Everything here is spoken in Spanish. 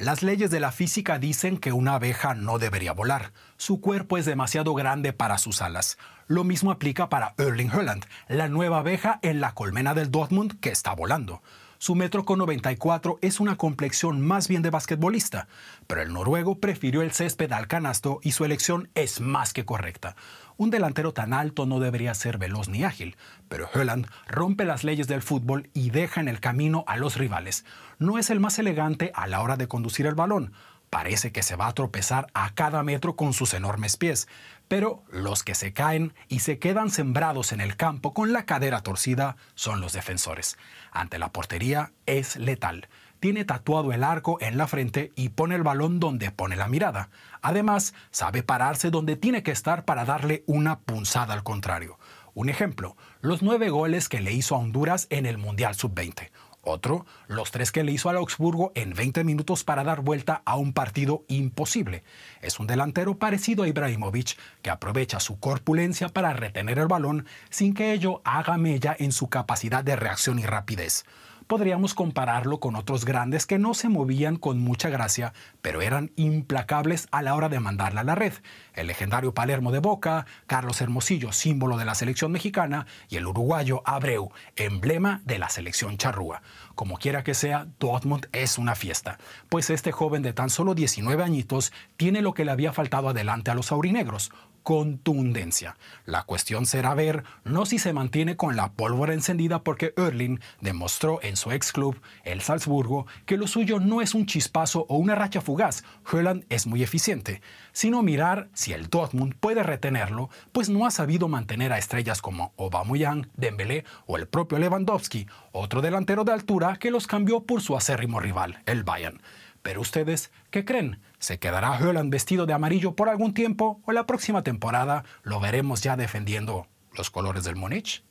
Las leyes de la física dicen que una abeja no debería volar. Su cuerpo es demasiado grande para sus alas. Lo mismo aplica para Erling Holland, la nueva abeja en la colmena del Dortmund que está volando. Su metro con 94 es una complexión más bien de basquetbolista, pero el noruego prefirió el césped al canasto y su elección es más que correcta. Un delantero tan alto no debería ser veloz ni ágil, pero Holland rompe las leyes del fútbol y deja en el camino a los rivales. No es el más elegante a la hora de conducir el balón, Parece que se va a tropezar a cada metro con sus enormes pies, pero los que se caen y se quedan sembrados en el campo con la cadera torcida son los defensores. Ante la portería es letal. Tiene tatuado el arco en la frente y pone el balón donde pone la mirada. Además, sabe pararse donde tiene que estar para darle una punzada al contrario. Un ejemplo, los nueve goles que le hizo a Honduras en el Mundial Sub-20. Otro, los tres que le hizo al Augsburgo en 20 minutos para dar vuelta a un partido imposible. Es un delantero parecido a Ibrahimovic que aprovecha su corpulencia para retener el balón sin que ello haga mella en su capacidad de reacción y rapidez podríamos compararlo con otros grandes que no se movían con mucha gracia, pero eran implacables a la hora de mandarla a la red. El legendario Palermo de Boca, Carlos Hermosillo, símbolo de la selección mexicana, y el uruguayo Abreu, emblema de la selección charrúa. Como quiera que sea, Dortmund es una fiesta, pues este joven de tan solo 19 añitos tiene lo que le había faltado adelante a los aurinegros, contundencia. La cuestión será ver no si se mantiene con la pólvora encendida porque Erling demostró en su ex club, el Salzburgo, que lo suyo no es un chispazo o una racha fugaz, Haaland es muy eficiente, sino mirar si el Dortmund puede retenerlo, pues no ha sabido mantener a estrellas como Aubameyang, Dembélé o el propio Lewandowski, otro delantero de altura que los cambió por su acérrimo rival, el Bayern. Pero ustedes, ¿qué creen? ¿Se quedará Haaland vestido de amarillo por algún tiempo o la próxima temporada lo veremos ya defendiendo los colores del Múnich?